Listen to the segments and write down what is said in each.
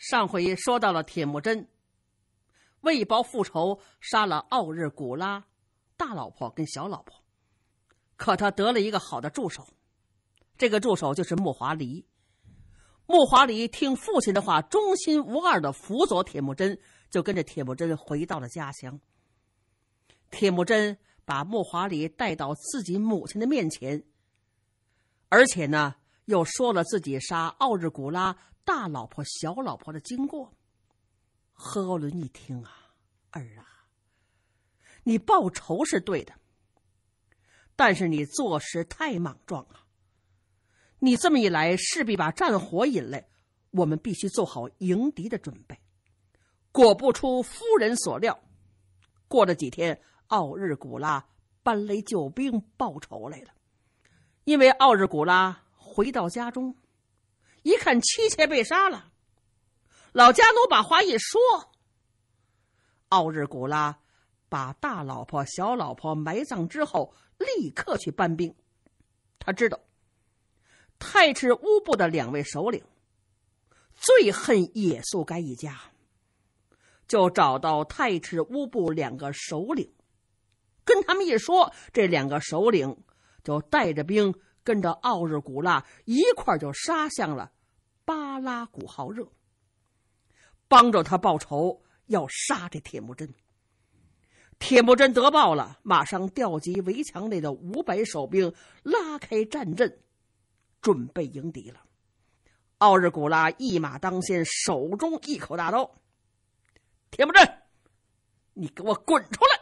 上回说到了铁木真，为报复仇杀了奥日古拉，大老婆跟小老婆，可他得了一个好的助手，这个助手就是木华黎。木华黎听父亲的话，忠心无二的辅佐铁木真，就跟着铁木真回到了家乡。铁木真把木华黎带到自己母亲的面前，而且呢，又说了自己杀奥日古拉。大老婆、小老婆的经过，何奥伦一听啊，儿啊，你报仇是对的，但是你做事太莽撞了，你这么一来势必把战火引来，我们必须做好迎敌的准备。果不出夫人所料，过了几天，奥日古拉搬来救兵报仇来了。因为奥日古拉回到家中。一看妻妾被杀了，老家奴把话一说，奥日古拉把大老婆、小老婆埋葬之后，立刻去搬兵。他知道太赤乌部的两位首领最恨野素该一家，就找到太赤乌部两个首领，跟他们一说，这两个首领就带着兵。跟着奥日古拉一块就杀向了巴拉古浩热，帮着他报仇，要杀这铁木真。铁木真得报了，马上调集围墙内的五百守兵，拉开战阵，准备迎敌了。奥日古拉一马当先，手中一口大刀，铁木真，你给我滚出来！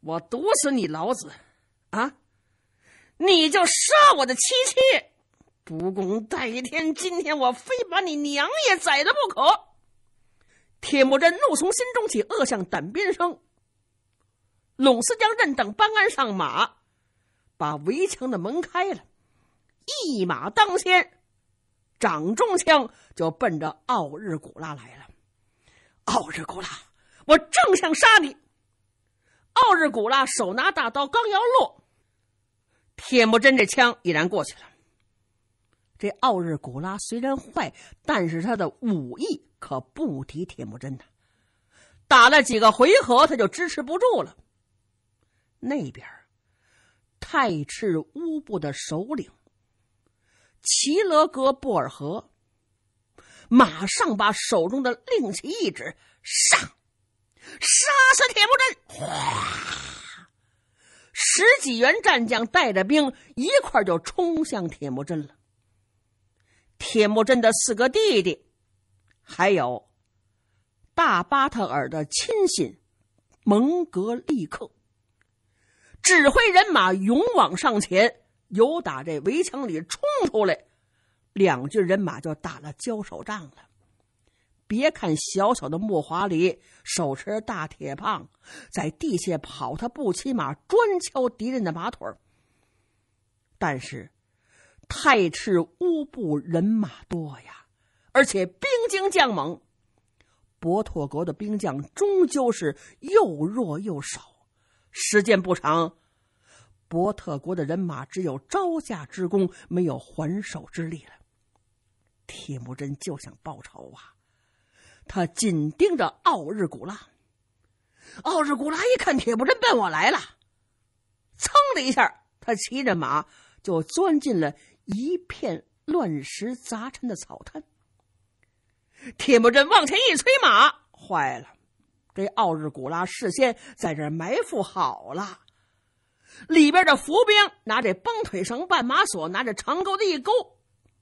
我毒死你老子啊！你就杀我的妻妾，不共戴天！今天我非把你娘也宰了不可！铁木真怒从心中起，恶向胆边生。隆四将认等搬鞍上马，把围墙的门开了，一马当先，掌中枪就奔着奥日古拉来了。奥日古拉，我正想杀你！奥日古拉手拿大刀，刚要落。铁木真这枪已然过去了。这奥日古拉虽然坏，但是他的武艺可不敌铁木真的。打了几个回合，他就支持不住了。那边，太赤乌部的首领齐勒格布尔河马上把手中的令旗一指：“上，杀死铁木真！”哗。十几员战将带着兵一块就冲向铁木真了。铁木真的四个弟弟，还有大巴特尔的亲信蒙格利克，指挥人马勇往上前，由打这围墙里冲出来，两军人马就打了交手仗了。别看小小的木华里手持大铁棒在地下跑，他不骑马，专敲敌人的马腿儿。但是太赤乌布人马多呀，而且兵精将猛，博特国的兵将终究是又弱又少，时间不长，博特国的人马只有招架之功，没有还手之力了。铁木真就想报仇啊！他紧盯着奥日古拉，奥日古拉一看铁木真奔我来了，噌的一下，他骑着马就钻进了一片乱石杂陈的草滩。铁木真往前一催马，坏了，这奥日古拉事先在这埋伏好了，里边的伏兵拿着绷腿绳、绊马索，拿着长钩子一勾，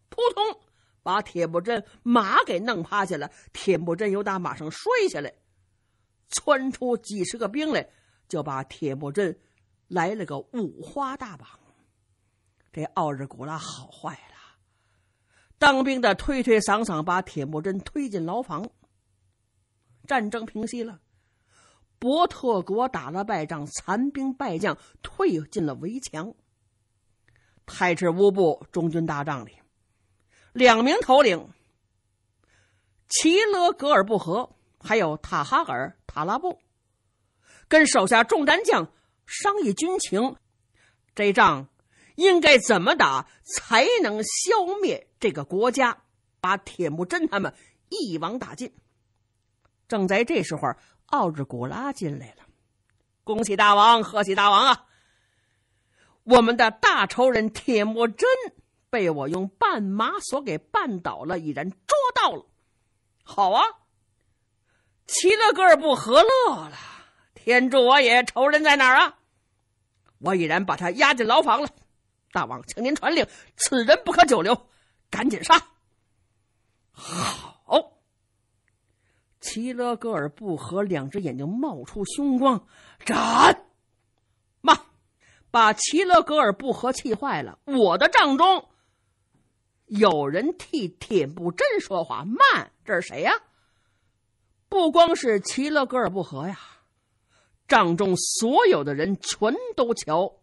扑通。把铁木真马给弄趴下了，铁木真由打马上摔下来，窜出几十个兵来，就把铁木真来了个五花大绑。这奥日古拉好坏啦！当兵的推推搡搡把铁木真推进牢房。战争平息了，博特国打了败仗，残兵败将退进了围墙。太赤乌部中军大帐里。两名头领齐勒格尔布和还有塔哈尔塔拉布，跟手下重战将商议军情，这仗应该怎么打才能消灭这个国家，把铁木真他们一网打尽？正在这时候，奥日古拉进来了，恭喜大王，贺喜大王啊！我们的大仇人铁木真。被我用绊马索给绊倒了，已然捉到了。好啊，齐勒格尔布和乐了，天助我也！仇人在哪儿啊？我已然把他押进牢房了。大王，请您传令，此人不可久留，赶紧杀。好，齐勒格尔布和两只眼睛冒出凶光，斩！妈，把齐勒格尔布和气坏了，我的帐中。有人替铁布真说话，慢，这是谁呀？不光是齐勒格尔不和呀，帐中所有的人全都瞧，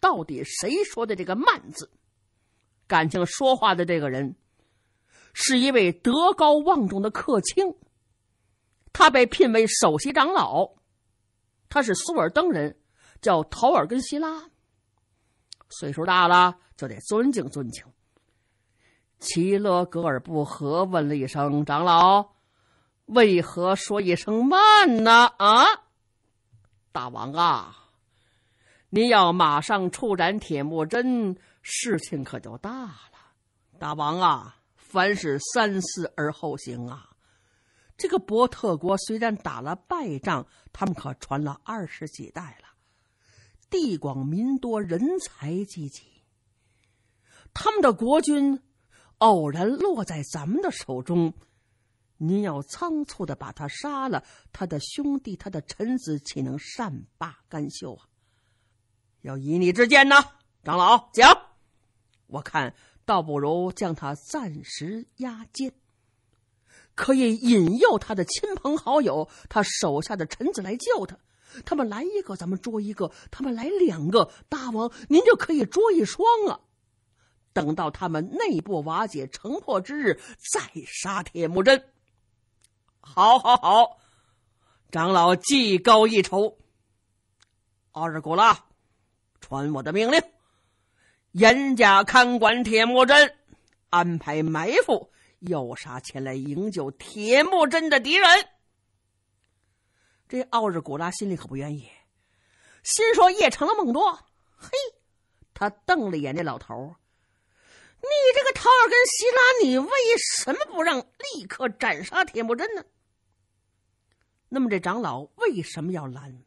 到底谁说的这个“慢”字？感情说话的这个人是一位德高望重的客卿，他被聘为首席长老，他是苏尔登人，叫陶尔根希拉。岁数大了，就得尊敬尊敬。齐勒格尔布和问了一声：“长老，为何说一声慢呢？”“啊，大王啊，您要马上处斩铁木真，事情可就大了。大王啊，凡事三思而后行啊。这个伯特国虽然打了败仗，他们可传了二十几代了，地广民多，人才济济。他们的国君。”偶然落在咱们的手中，您要仓促的把他杀了，他的兄弟、他的臣子岂能善罢甘休啊？要以你之见呢，长老讲，我看倒不如将他暂时押监，可以引诱他的亲朋好友、他手下的臣子来救他，他们来一个，咱们捉一个；他们来两个，大王您就可以捉一双了。等到他们内部瓦解、城破之日，再杀铁木真。好，好，好，长老技高一筹。奥日古拉，传我的命令：严加看管铁木真，安排埋伏，诱杀前来营救铁木真的敌人。这奥日古拉心里可不愿意，心说夜长了梦多。嘿，他瞪了眼那老头儿。你这个桃尔根·希拉，你为什么不让立刻斩杀铁木真呢？那么这长老为什么要拦？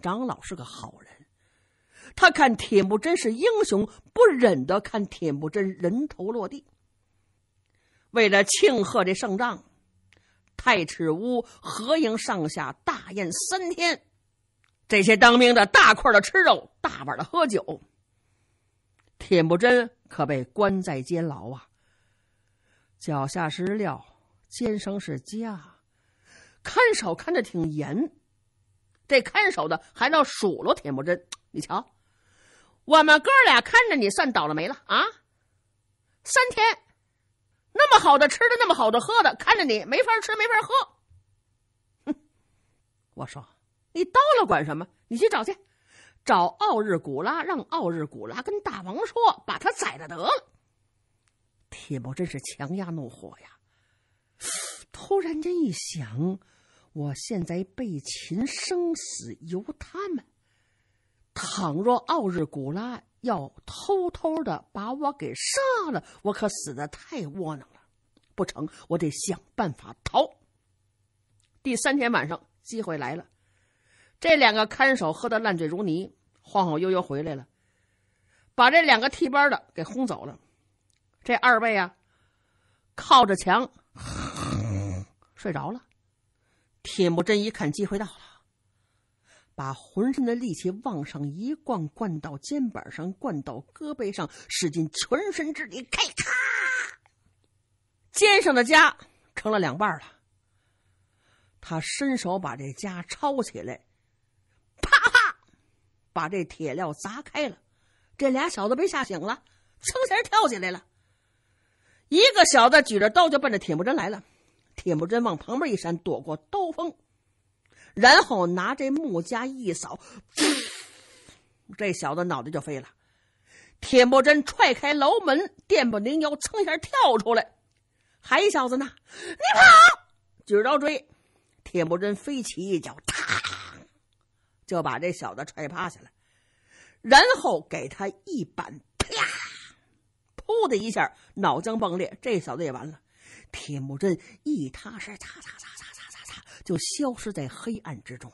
长老是个好人，他看铁木真是英雄，不忍得看铁木真人头落地。为了庆贺这胜仗，太赤乌合营上下大宴三天，这些当兵的大块的吃肉，大碗的喝酒。铁木真可被关在监牢啊！脚下是料，肩上是枷，看守看着挺严。这看守的还闹数落铁木真，你瞧，我们哥俩看着你算倒了霉了啊！三天，那么好的吃的，那么好的喝的，看着你没法吃，没法喝。哼，我说你到了管什么？你去找去。找奥日古拉，让奥日古拉跟大王说，把他宰了得了。铁木真是强压怒火呀！突然间一想，我现在被擒，生死由他们。倘若奥日古拉要偷偷的把我给杀了，我可死的太窝囊了。不成，我得想办法逃。第三天晚上，机会来了。这两个看守喝得烂醉如泥，晃晃悠悠回来了，把这两个替班的给轰走了。这二位啊，靠着墙 睡着了。铁木真一看机会到了，把浑身的力气往上一灌，灌到肩膀上，灌到胳膊上，使尽全身之力，咔！肩上的枷成了两半了。他伸手把这枷抄起来。把这铁料砸开了，这俩小子被吓醒了，噌一下跳起来了。一个小子举着刀就奔着铁木真来了，铁木真往旁边一闪，躲过刀锋，然后拿这木枷一扫，这小子脑袋就飞了。铁木真踹开牢门，电不灵妖噌一下跳出来，还小子呢，你跑，举着刀追。铁木真飞起一脚，啪。就把这小子踹趴下了，然后给他一板，啪，噗的一下，脑浆迸裂，这小子也完了。铁木真一踏实，擦擦擦擦擦擦擦，就消失在黑暗之中。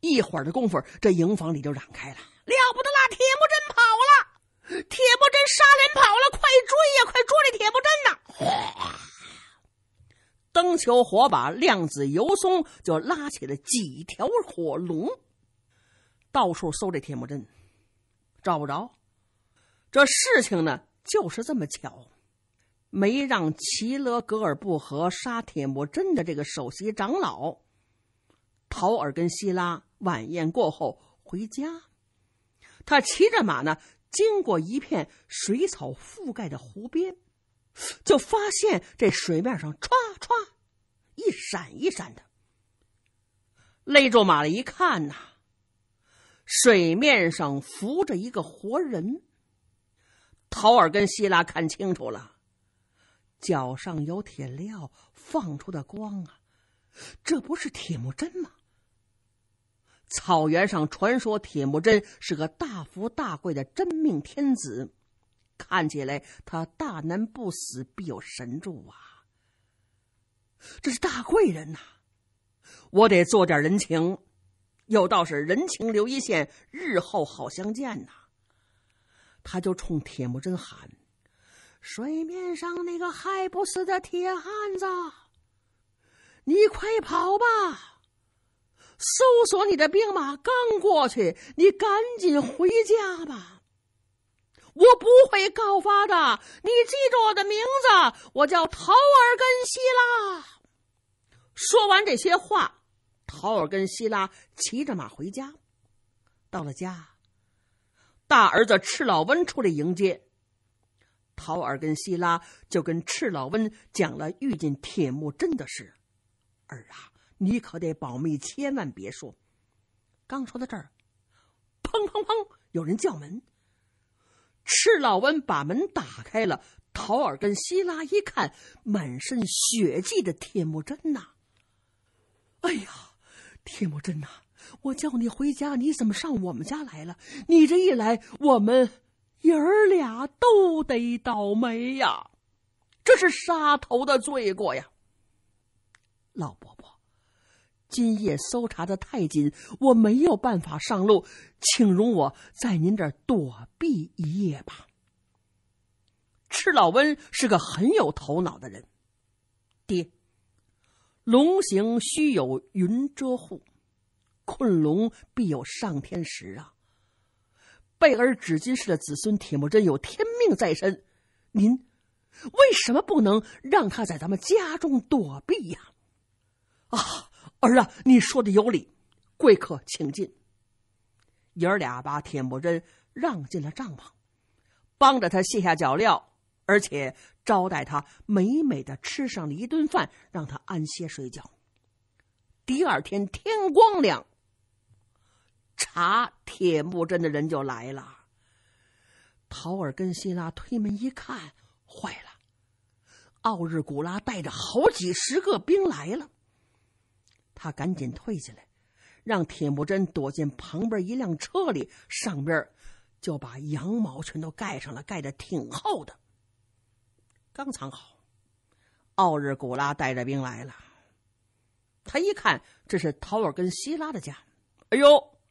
一会儿的功夫，这营房里就嚷开了：“了不得啦！铁木真跑了！铁木真杀人跑了！快追呀！快捉这铁木真呐！”哗。灯球、火把、亮子、油松，就拉起了几条火龙，到处搜这铁木真，找不着。这事情呢，就是这么巧，没让奇勒格尔布和杀铁木真的这个首席长老陶尔根希拉晚宴过后回家。他骑着马呢，经过一片水草覆盖的湖边。就发现这水面上唰唰，一闪一闪的。勒住马了，一看呐，水面上浮着一个活人。陶尔跟希拉看清楚了，脚上有铁镣，放出的光啊，这不是铁木真吗？草原上传说铁木真是个大富大贵的真命天子。看起来他大难不死，必有神助啊！这是大贵人呐，我得做点人情。有道是人情留一线，日后好相见呐。他就冲铁木真喊：“水面上那个害不死的铁汉子，你快跑吧！搜索你的兵马刚过去，你赶紧回家吧。”我不会告发的，你记住我的名字，我叫陶尔根希拉。说完这些话，陶尔根希拉骑着马回家。到了家，大儿子赤老温出来迎接。陶尔根希拉就跟赤老温讲了遇见铁木真的事。儿啊，你可得保密，千万别说。刚说到这儿，砰砰砰，有人叫门。赤老温把门打开了，陶尔根、希拉一看，满身血迹的铁木真呐！哎呀，铁木真呐！我叫你回家，你怎么上我们家来了？你这一来，我们爷儿俩都得倒霉呀！这是杀头的罪过呀，老伯伯。今夜搜查的太紧，我没有办法上路，请容我在您这儿躲避一夜吧。赤老温是个很有头脑的人，爹，龙行须有云遮护，困龙必有上天时啊。贝尔纸巾氏的子孙铁木真有天命在身，您为什么不能让他在咱们家中躲避呀？啊！儿啊，你说的有理，贵客请进。爷儿俩把铁木真让进了帐篷，帮着他卸下脚镣，而且招待他美美的吃上了一顿饭，让他安歇睡觉。第二天天光亮，查铁木真的人就来了。陶尔跟希拉推门一看，坏了，奥日古拉带着好几十个兵来了。他赶紧退下来，让铁木真躲进旁边一辆车里，上边就把羊毛全都盖上了，盖的挺厚的。刚藏好，奥日古拉带着兵来了。他一看，这是陶尔根希拉的家。哎呦，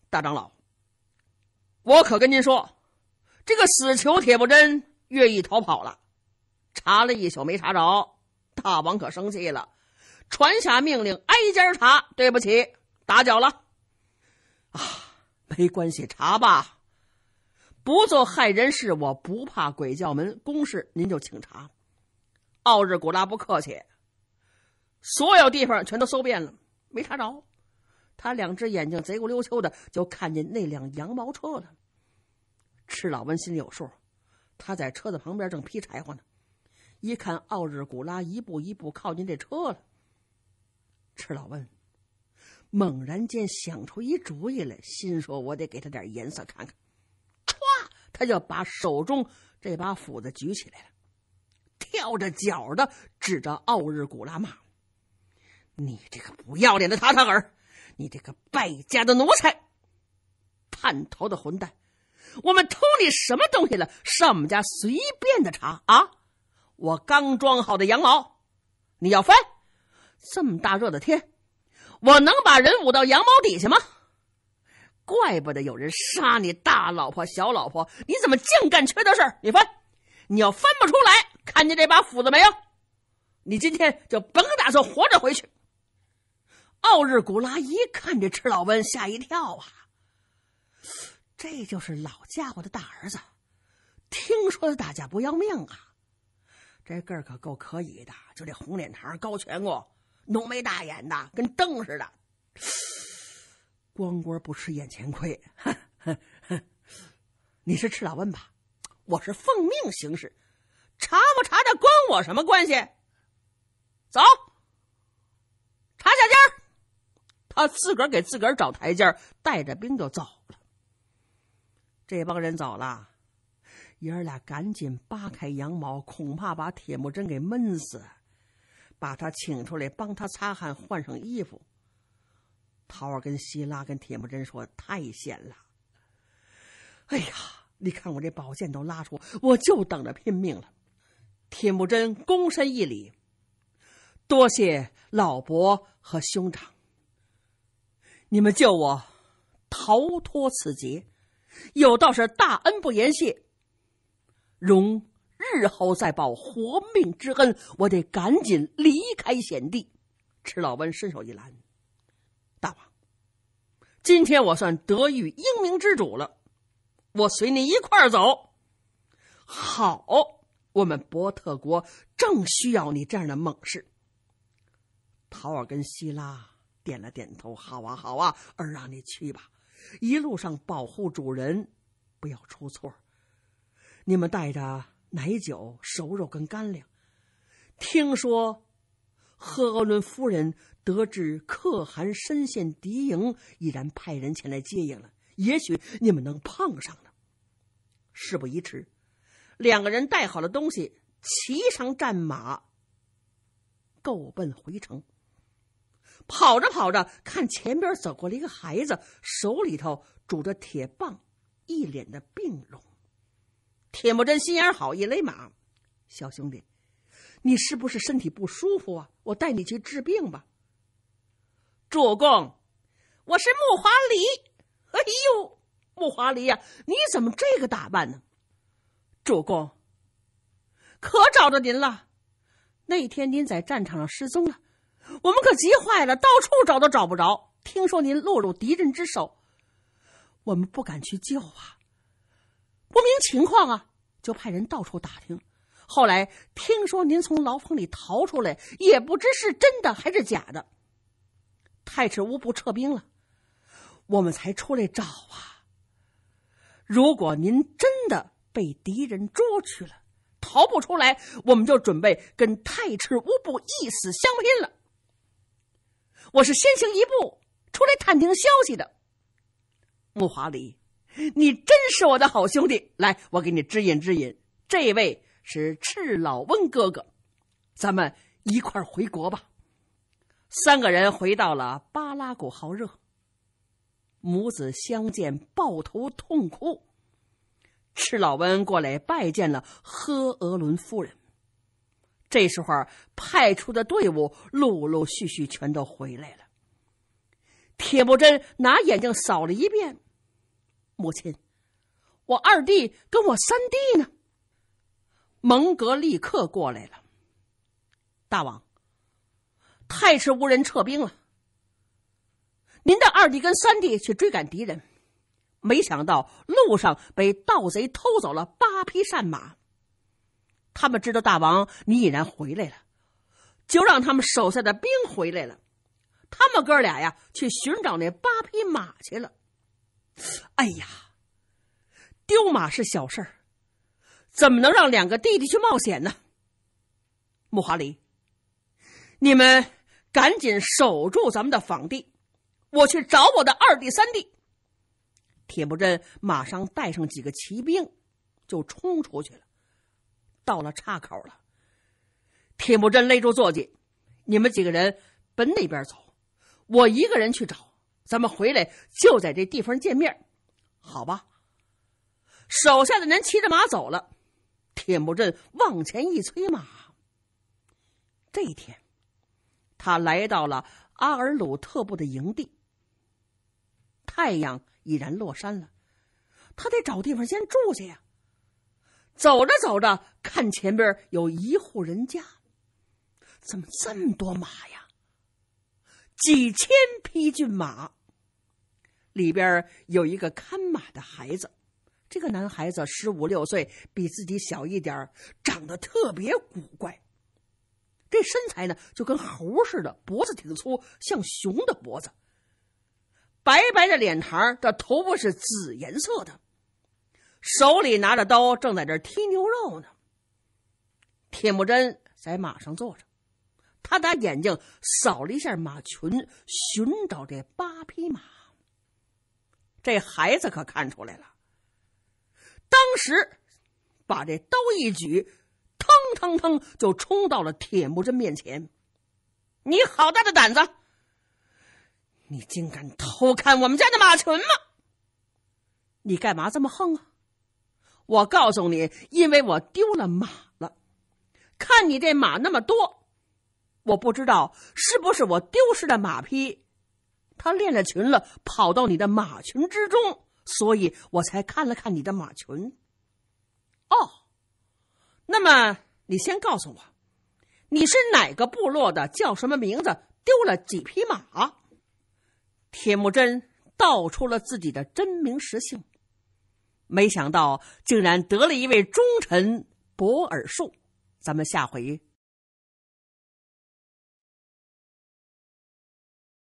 大长老，我可跟您说，这个死囚铁木真愿意逃跑了，查了一宿没查着，大王可生气了。传下命令，挨家查。对不起，打搅了。啊，没关系，查吧，不做害人事，我不怕鬼叫门。公事您就请查。奥日古拉不客气，所有地方全都搜遍了，没查着。他两只眼睛贼不溜秋的，就看见那辆羊毛车了。赤老温心里有数，他在车子旁边正劈柴火呢，一看奥日古拉一步一步靠近这车了。赤老温猛然间想出一主意来，心说：“我得给他点颜色看看。”歘，他就把手中这把斧子举起来了，跳着脚的指着奥日古拉骂：“你这个不要脸的塔塔尔，你这个败家的奴才，叛逃的混蛋！我们偷你什么东西了？上我们家随便的查啊！我刚装好的羊毛，你要翻？这么大热的天，我能把人捂到羊毛底下吗？怪不得有人杀你大老婆、小老婆，你怎么净干缺德事儿？你翻，你要翻不出来，看见这把斧子没有？你今天就甭打算活着回去。奥日古拉一看这赤老温，吓一跳啊！这就是老家伙的大儿子，听说他打架不要命啊，这个儿可够可以的，就这红脸膛、高颧骨。浓眉大眼的，跟灯似的。光棍不吃眼前亏，你是吃老问吧？我是奉命行事，查不查的关我什么关系？走，查下鸡儿。他自个儿给自个儿找台阶带着兵就走了。这帮人走了，爷儿俩赶紧扒开羊毛，恐怕把铁木真给闷死。把他请出来，帮他擦汗，换上衣服。桃儿跟希拉跟铁木真说：“太险了！哎呀，你看我这宝剑都拉出，我就等着拼命了。”铁木真躬身一礼：“多谢老伯和兄长，你们救我逃脱此劫，有道是大恩不言谢，容。”日后再报活命之恩，我得赶紧离开险地。迟老温伸手一拦：“大王，今天我算得遇英明之主了，我随您一块儿走。”好，我们博特国正需要你这样的猛士。陶尔跟希拉点了点头：“好啊，好啊，儿啊，你去吧，一路上保护主人，不要出错。你们带着。”奶酒、熟肉跟干粮。听说，贺鄂伦夫人得知可汗身陷敌营，已然派人前来接应了。也许你们能碰上呢。事不宜迟，两个人带好了东西，骑上战马，够奔回城。跑着跑着，看前边走过来一个孩子，手里头拄着铁棒，一脸的病容。铁木真心眼好，一勒马，小兄弟，你是不是身体不舒服啊？我带你去治病吧。主公，我是木华黎。哎呦，木华黎呀，你怎么这个打扮呢？主公，可找着您了。那天您在战场上失踪了，我们可急坏了，到处找都找不着。听说您落入敌人之手，我们不敢去救啊。不明情况啊，就派人到处打听。后来听说您从牢房里逃出来，也不知是真的还是假的。太赤乌部撤兵了，我们才出来找啊。如果您真的被敌人捉去了，逃不出来，我们就准备跟太赤乌部一死相拼了。我是先行一步出来探听消息的，穆华里。你真是我的好兄弟！来，我给你指引指引。这位是赤老温哥哥，咱们一块儿回国吧。三个人回到了巴拉古豪热，母子相见，抱头痛哭。赤老温过来拜见了赫额伦夫人。这时候，派出的队伍陆陆续续全都回来了。铁木真拿眼睛扫了一遍。母亲，我二弟跟我三弟呢？蒙格立刻过来了。大王，太迟无人撤兵了。您的二弟跟三弟去追赶敌人，没想到路上被盗贼偷走了八匹善马。他们知道大王你已然回来了，就让他们手下的兵回来了。他们哥俩呀，去寻找那八匹马去了。哎呀，丢马是小事儿，怎么能让两个弟弟去冒险呢？穆华林，你们赶紧守住咱们的坊地，我去找我的二弟、三弟。铁木真马上带上几个骑兵，就冲出去了。到了岔口了，铁木真勒住坐骑，你们几个人奔那边走，我一个人去找。咱们回来就在这地方见面，好吧？手下的人骑着马走了，铁木真往前一催马。这一天，他来到了阿尔鲁特部的营地。太阳已然落山了，他得找地方先住下呀。走着走着，看前边有一户人家，怎么这么多马呀？几千匹骏马！里边有一个看马的孩子，这个男孩子十五六岁，比自己小一点，长得特别古怪。这身材呢，就跟猴似的，脖子挺粗，像熊的脖子。白白的脸盘这头发是紫颜色的，手里拿着刀，正在这踢剔牛肉呢。铁木真在马上坐着，他拿眼睛扫了一下马群，寻找这八匹马。这孩子可看出来了，当时把这刀一举，腾腾腾就冲到了铁木真面前。你好大的胆子！你竟敢偷看我们家的马群吗？你干嘛这么横啊？我告诉你，因为我丢了马了。看你这马那么多，我不知道是不是我丢失的马匹。他练了群了，跑到你的马群之中，所以我才看了看你的马群。哦，那么你先告诉我，你是哪个部落的？叫什么名字？丢了几匹马？铁木真道出了自己的真名实姓，没想到竟然得了一位忠臣博尔术。咱们下回。